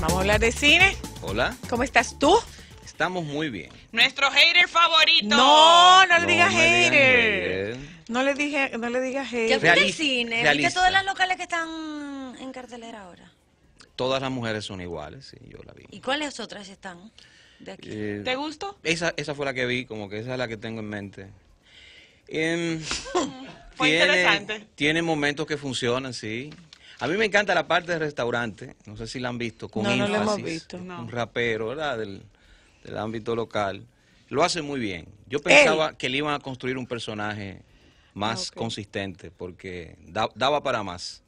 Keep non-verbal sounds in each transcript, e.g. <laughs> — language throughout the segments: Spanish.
Vamos a hablar de cine. Hola. ¿Cómo estás tú? Estamos muy bien. Nuestro hater favorito. No, no le digas hater. No le dije, no digas hater. ¿Qué fuiste de cine? ¿Viste todas las locales que están en cartelera ahora? Todas las mujeres son iguales, sí, yo la vi. ¿Y cuáles otras están de aquí? Eh, ¿Te gustó? Esa, esa fue la que vi, como que esa es la que tengo en mente. Em, <laughs> fue interesante. Tiene momentos que funcionan, sí. A mí me encanta la parte del restaurante, no sé si la han visto, con no, un rapero, ¿verdad? Del, ámbito local. Lo hace muy bien. Yo pensaba que le iban a construir un personaje más consistente, porque daba para más.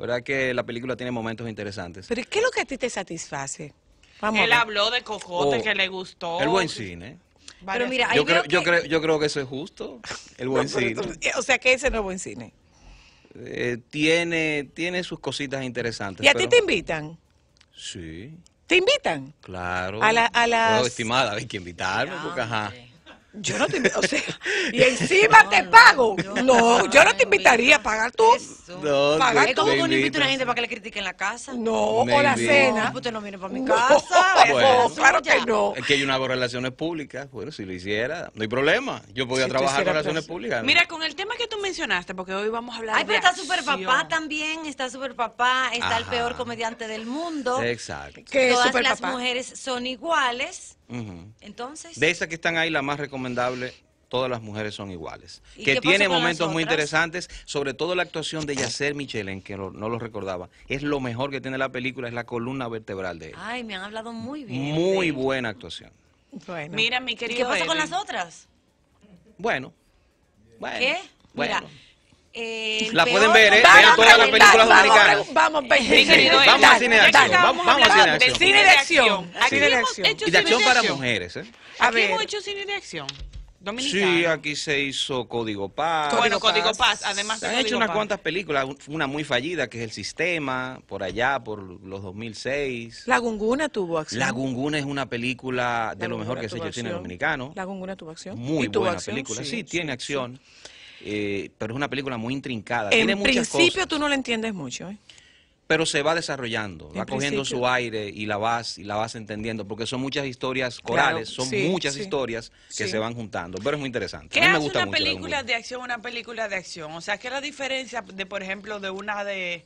¿Verdad que la película tiene momentos interesantes? Pero ¿qué es lo que a ti te satisface? Él habló de cojote oh, que le gustó. El buen cine. Pero mira, yo creo, que... yo, creo, yo creo que eso es justo, el buen <laughs> cine. o sea que ese no es buen cine. Eh, tiene, tiene sus cositas interesantes. ¿Y a ti te invitan? Sí. ¿Te invitan? Claro. A, la, estimada, hay que invitarme, porque ajá. Yo no te invito, o sea, <laughs> y encima te pago. No, yo no te invitaría a pagar tú. No, pagar tú. no invito a una gente para que le critiquen la casa? No, o la cena. No, pues usted no viene para mi casa. <laughs> claro que no. Es que yo no hago relaciones públicas. Bueno, si lo hiciera, no hay problema. Yo podía trabajar en relaciones públicas. Mira, con el tema que tú mencionaste, porque hoy vamos a hablar Ay, pero está súper papá también, está super papá, está el peor comediante del mundo. Exacto. Que Todas las mujeres son iguales. Entonces. De esas que están ahí, la más recomendable todas las mujeres son iguales. Que tiene momentos muy interesantes, sobre todo la actuación de Yacer Michelen, que no lo recordaba. Es lo mejor que tiene la película, es la columna vertebral de él. Ay, me han hablado muy bien. Muy buena actuación. Mira, mi querido. ¿Qué pasó con las otras? Bueno. bueno ¿Qué? Bueno. Eh, la pueden ver, ¿eh? todas las películas dominicanas. Vamos, vamos, a cine de acción. Vamos, a cine de acción. cine de acción. y de acción para mujeres, ¿eh? aquí hemos hecho cine de acción. Sí, aquí se hizo Código Paz. Bueno, Código Paz, además Se han hecho unas cuantas películas, una muy fallida que es El Sistema, por allá, por los 2006. La Gunguna tuvo acción. La Gunguna es una película de lo mejor que se ha hecho en cine dominicano. La Gunguna tuvo acción. Muy buena película, sí, tiene acción. Eh, pero es una película muy intrincada. En Tiene principio cosas, tú no la entiendes mucho. ¿eh? Pero se va desarrollando, va cogiendo su aire y la vas y la vas entendiendo, porque son muchas historias corales, son muchas historias que se van juntando, pero es muy interesante. ¿Qué hace una película de acción, una película de acción? O sea, ¿qué es la diferencia de, por ejemplo, de una de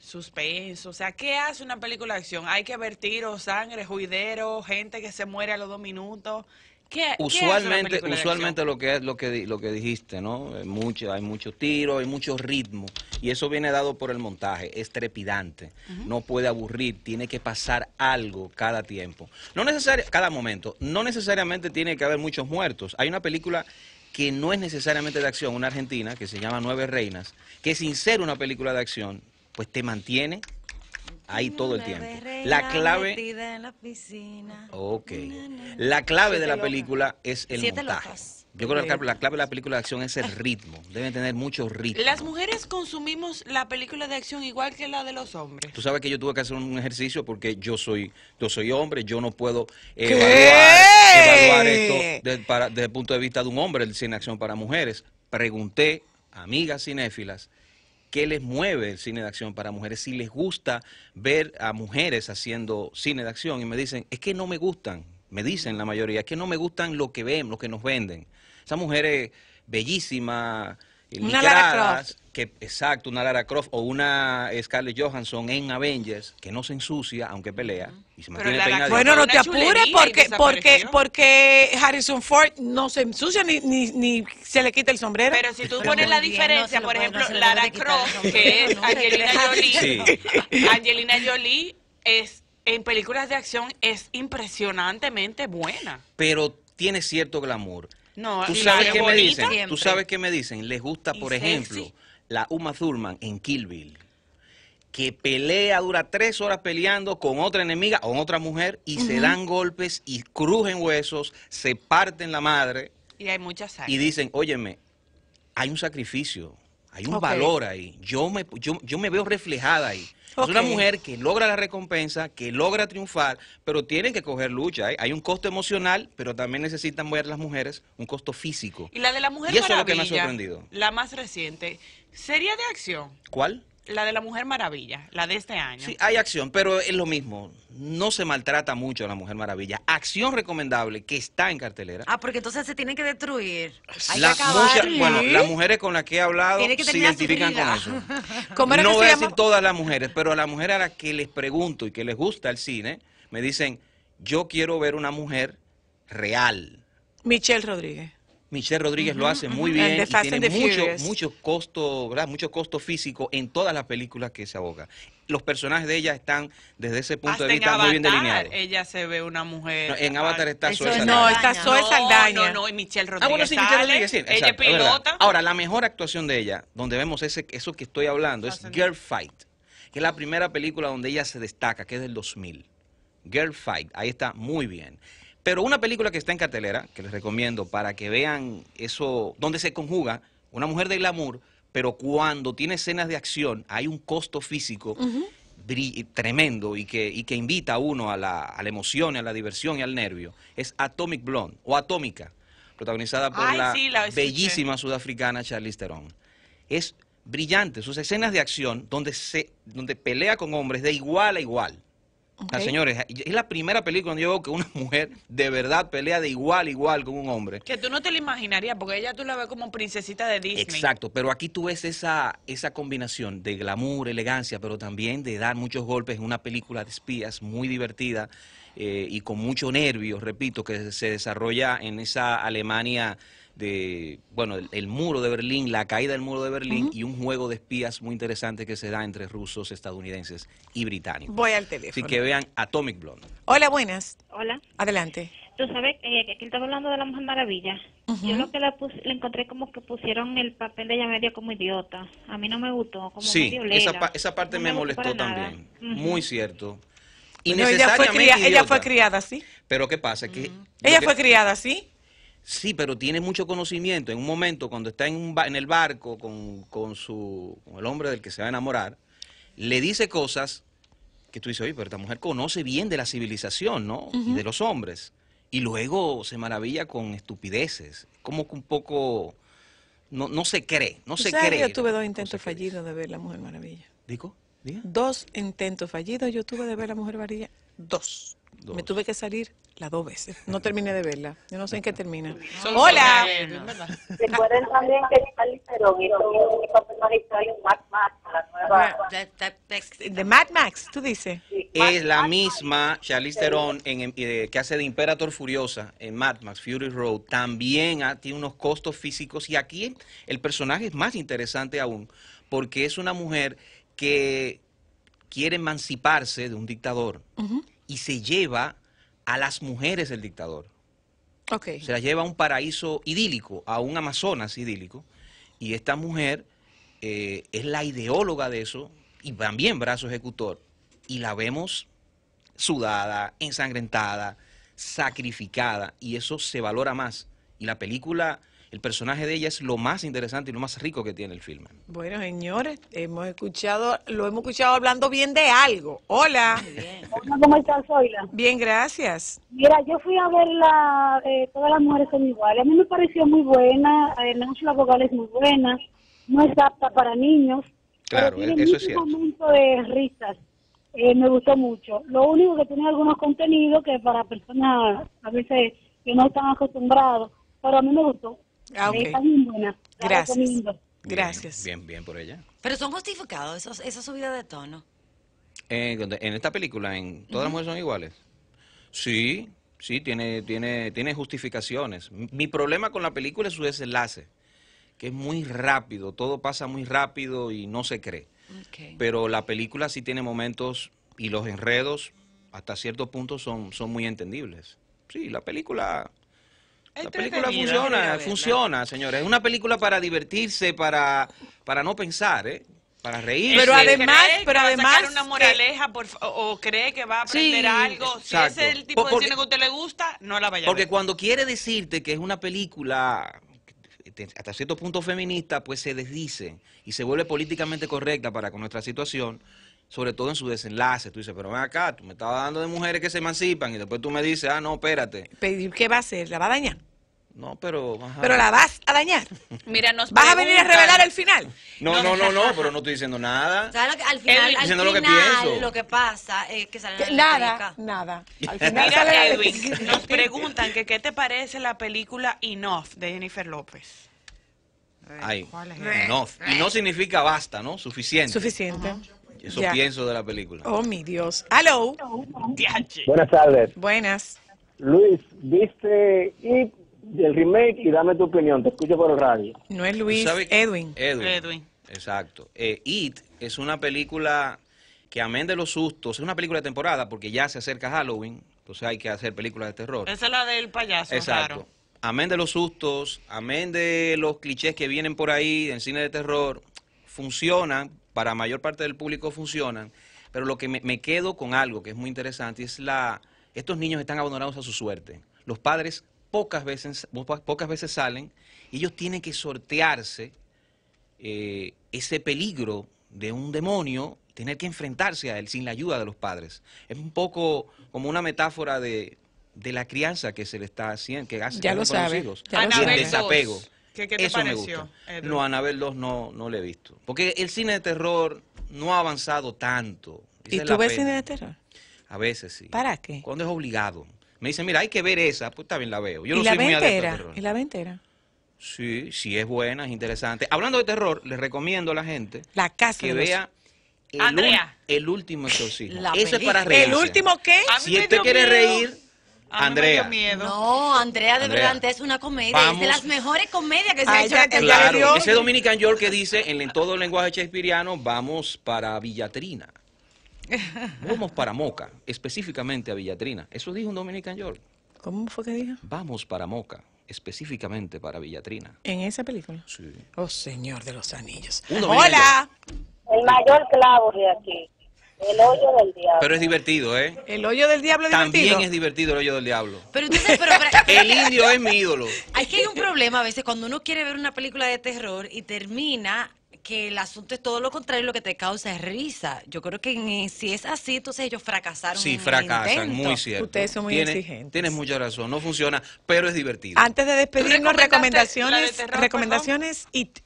suspenso. O sea, ¿qué hace una película de acción? Hay que ver tiros, sangre, juidero, gente que se muere a los dos minutos. ¿Qué, usualmente, usualmente lo que lo que lo que dijiste, ¿no? Eh, mucho, hay muchos tiros, hay mucho ritmo y eso viene dado por el montaje, es trepidante, no puede aburrir, tiene que pasar algo cada tiempo, no necesario cada momento, no necesariamente tiene que haber muchos muertos. Hay una película que no es necesariamente de acción, una argentina que se llama Nueve Reinas, que sin ser una película de acción, pues te mantiene ahí todo el tiempo. La clave. Ok. La clave de la película es el montaje. Yo creo que la clave de la película de acción es el ritmo. Deben tener mucho ritmo. Las mujeres consumimos la película de acción igual que la de los hombres. Tú sabes que yo tuve que hacer un ejercicio porque yo soy, yo soy hombre, yo no puedo evaluar, esto desde el punto de vista de un hombre, el cine acción para mujeres. Pregunté, amigas cinéfilas, qué les mueve el cine de acción para mujeres, si les gusta ver a mujeres haciendo cine de acción y me dicen, es que no me gustan, me dicen la mayoría, es que no me gustan lo que ven, lo que nos venden. Esas mujeres bellísimas, una Lara Croft. Que, exacto, una Lara Croft o una Scarlett Johansson en Avengers que no se ensucia aunque pelea y se mantiene peinada. Bueno, no te apures porque, porque, porque Harrison Ford no se ensucia ni, ni, se le quita el sombrero. Pero si tú pones la diferencia, por ejemplo, Lara Croft, que es <laughs> Angelina Jolie, Angelina Jolie es en películas de acción es impresionantemente buena. Pero tiene cierto glamour. No, ¿Tú sabes qué me dicen? ¿Tú sabes qué me dicen? Les gusta, por ejemplo, la Uma Thurman en Kill Bill que pelea, dura tres horas peleando con otra enemiga o otra mujer y se dan golpes y crujen huesos, se parten la madre. Y hay muchas. Y dicen, óyeme, hay un sacrificio. Hay un valor ahí. Yo me, yo, yo me veo reflejada ahí. Es una mujer que logra la recompensa, que logra triunfar, pero tienen que coger lucha. ¿eh? Hay un costo emocional, pero también necesitan ver las mujeres un costo físico. Y la de la mujer y eso es lo que me ha sorprendido. La más reciente. ¿Sería de acción? ¿Cuál? la de la Mujer Maravilla, la de este año. Sí, hay acción, pero es lo mismo. No se maltrata mucho a la Mujer Maravilla. Acción recomendable que está en cartelera. Ah, porque entonces se tiene que destruir. bueno, las mujeres con las que he hablado se identifican con eso. <laughs> no voy a decir todas las mujeres, pero a las mujeres a las que les pregunto y que les gusta el cine, me dicen, yo quiero ver una mujer real. Michelle Rodríguez. Michelle Rodríguez lo hace muy bien y tiene mucho, costo, costo físico en todas las películas que se aboga. Los personajes de ella están desde ese punto de vista muy bien delineados. Ella se ve una mujer. en Avatar está Zoe No, está Saldaña. No, Michelle Rodríguez. Ella es pilota. Ahora, la mejor actuación de ella, donde vemos ese, eso que estoy hablando, es Girl Fight, que es la primera película donde ella se destaca, que es del 2000. Girl Fight, ahí está muy bien. Pero una película que está en cartelera, que les recomiendo para que vean eso, donde se conjuga una mujer de glamour, pero cuando tiene escenas de acción hay un costo físico tremendo y que, invita a uno a la, a la emoción, a la diversión y al nervio. Es Atomic Blonde o Atómica, protagonizada por la, bellísima sudafricana Charlize Theron. Es brillante, sus escenas de acción donde, se, donde pelea con hombres de igual a igual señores, es la primera película donde yo veo que una mujer de verdad pelea de igual a igual con un hombre. Que tú no te lo imaginarías, porque ella tú la ves como princesita de Disney. Exacto, pero aquí tú ves esa, esa combinación de glamour, elegancia, pero también de dar muchos golpes en una película de espías muy divertida. Eh, y con mucho nervio, repito, que se desarrolla en esa Alemania de, bueno, el, muro de Berlín, la caída del muro de Berlín y un juego de espías muy interesante que se da entre rusos, estadounidenses y británicos. Voy al teléfono. Así que vean Atomic Blonde. Hola, buenas. Hola. Adelante. Tú sabes eh, que aquí estamos hablando de la Mujer Maravilla. Yo lo que la le encontré como que pusieron el papel de ella medio como idiota. A mí no me gustó. Como sí, esa, esa, parte me, molestó también. Muy cierto. No ella, fue criada, ella fue criada así. Pero ¿qué pasa? Que Ella fue criada así. Sí, pero tiene mucho conocimiento. En un momento, cuando está en, en el barco con, con su, el hombre del que se va a enamorar, le dice cosas que tú dices, oye, pero esta mujer conoce bien de la civilización, ¿no? de los hombres. Y luego se maravilla con estupideces. Como que un poco... No, no se cree, no se cree. Yo tuve dos intentos fallidos de ver La Mujer Maravilla. ¿Digo? Dos intentos fallidos yo tuve de ver La Mujer Varilla. Dos. Me tuve que salir las dos veces. No terminé de verla. Yo no sé en qué termina. <laughs> ¡Hola! Recuerden también que Max, ah, De Mad Max, tú dices. Es la misma Charlize Theron en, eh, que hace de Imperator Furiosa en Mad Max, Fury Road. También ah, tiene unos costos físicos y aquí el personaje es más interesante aún porque es una mujer que quiere emanciparse de un dictador y se lleva a las mujeres del dictador. Se las lleva a un paraíso idílico, a un Amazonas idílico, y esta mujer eh, es la ideóloga de eso y también brazo ejecutor, y la vemos sudada, ensangrentada, sacrificada, y eso se valora más. Y la película el personaje de ella es lo más interesante y lo más rico que tiene el filme. Bueno, señores, hemos escuchado, lo hemos escuchado hablando bien de algo. Hola. ¿cómo estás, Zoila? Bien, gracias. Mira, yo fui a ver la, eh, Todas las mujeres son iguales. A mí me pareció muy buena, el eh, la vocal es muy buenas no es apta para niños. Claro, eso es cierto. momento de risas. Eh, me gustó mucho. Lo único que tiene algunos contenidos que para personas a veces que no están acostumbrados, pero a mí me gustó. Ah, Gracias. Gracias. Bien, bien, por ella. Pero son justificados esos, esa subida de tono. Eh, en esta película, en todas las mujeres son iguales. Sí, sí, tiene, tiene, tiene justificaciones. Mi problema con la película es su desenlace, que es muy rápido, todo pasa muy rápido y no se cree. Pero la película sí tiene momentos y los enredos hasta cierto punto son, son muy entendibles. Sí, la película la película funciona, funciona, señores. Es una película para divertirse, para, para no pensar, ¿eh? Para reír. Pero este, además, pero además sacar una moraleja o, cree que va a aprender algo. Si ese es el tipo de cine que a usted le gusta, no la vaya a ver. Porque cuando quiere decirte que es una película hasta cierto punto feminista, pues se desdice y se vuelve políticamente correcta para con nuestra situación sobre todo en su desenlace. Tú dices, pero ven acá, tú me estabas dando de mujeres que se emancipan y después tú me dices, ah, no, espérate. ¿Qué va a hacer? ¿La va a dañar? No, pero. Pero la vas a dañar. Mira, nos ¿Vas a venir a revelar el final? No, no, no, no, pero no estoy diciendo nada. al final, al lo, que pasa es que sale Nada, nada. <laughs> Al final Mira, Edwin, nos preguntan que qué te parece la película Enough de Jennifer López. Ay, ¿Cuál es? Enough. no significa basta, ¿no? Suficiente. Suficiente. Eso pienso de la película. Oh, mi Dios. Hello. Buenas tardes. Buenas. Luis, ¿viste del remake y dame tu opinión, te escucho por el radio. No es Luis, Edwin. Edwin. Exacto. Eh, It es una película que amén de los sustos, es una película de temporada porque ya se acerca Halloween, entonces hay que hacer películas de terror. Esa es la del payaso. Exacto. Amén de los sustos, amén de los clichés que vienen por ahí en cine de terror, funcionan, para mayor parte del público funcionan, pero lo que me, me quedo con algo que es muy interesante es la, estos niños están abandonados a su suerte. Los padres pocas veces, pocas veces salen, ellos tienen que sortearse eh, ese peligro de un demonio, tener que enfrentarse a él sin la ayuda de los padres. Es un poco como una metáfora de, de la crianza que se le está haciendo, que hace ya los hijos. y el desapego. ¿Qué, te Eso pareció, me gusta. No, Anabel 2 no, no le he visto. Porque el cine de terror no ha avanzado tanto. ¿Y tú ves cine de terror? A veces sí. ¿Para qué? Cuando es obligado me dicen, mira, hay que ver esa, pues está bien, la veo. Yo no la soy muy ¿Y la ve entera? Sí, sí es buena, es interesante. Hablando de terror, les recomiendo a la gente que vea el, último exorcismo. Eso es para reírse. ¿El último qué? Si usted quiere reír, Andrea. No, Andrea de Andrea. es una comedia. Es de las mejores comedias que se ha hecho. el este claro, ese Dominican York que dice en, todo el lenguaje shakespeariano, vamos para Villatrina. <laughs> Vamos para Moca, específicamente a Villatrina. Eso dijo un Dominican York. ¿Cómo fue que dijo? Vamos para Moca, específicamente para Villatrina. ¿En esa película? Sí. Oh, señor de los anillos. ¡Hola! El mayor clavo de aquí. El hoyo del diablo. Pero es divertido, ¿eh? El hoyo del diablo es También es divertido el hoyo del diablo. Pero entonces, <laughs> el indio es mi ídolo. Hay que hay un problema a veces cuando uno quiere ver una película de terror y termina que el asunto es todo lo contrario, lo que te causa es risa. Yo creo que si es así, entonces ellos fracasaron. Sí, fracasan, muy cierto. Ustedes son muy tienes, exigentes. Tienes mucha razón, no funciona, pero es divertido. Antes de despedirnos, recomendaciones, recomendaciones, IT.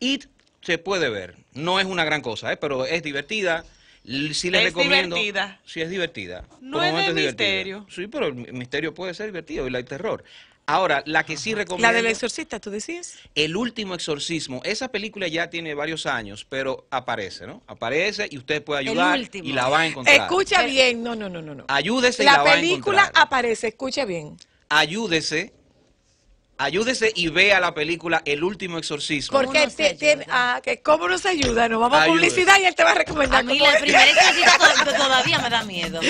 IT se puede ver, no es una gran cosa, ¿eh? pero es divertida. Si le es recomiendo, divertida. Si es divertida. No es de misterio. sí, pero el misterio puede ser divertido y el terror. Ahora, la que sí recomiendo... La del exorcista, tú decías. El último exorcismo. Esa película ya tiene varios años, pero aparece, ¿no? Aparece y usted puede ayudar y la va a encontrar. Escucha eh, bien, no, no, no, no. Ayúdese y la va a encontrar. La película aparece, escucha bien. Ayúdese. Ayúdese y vea la película El último exorcismo. Porque él tiene ah, que cómo nos ayuda, nos vamos a publicidad y él te va a recomendar. A mí la primera <laughs> exorcista todavía me da miedo.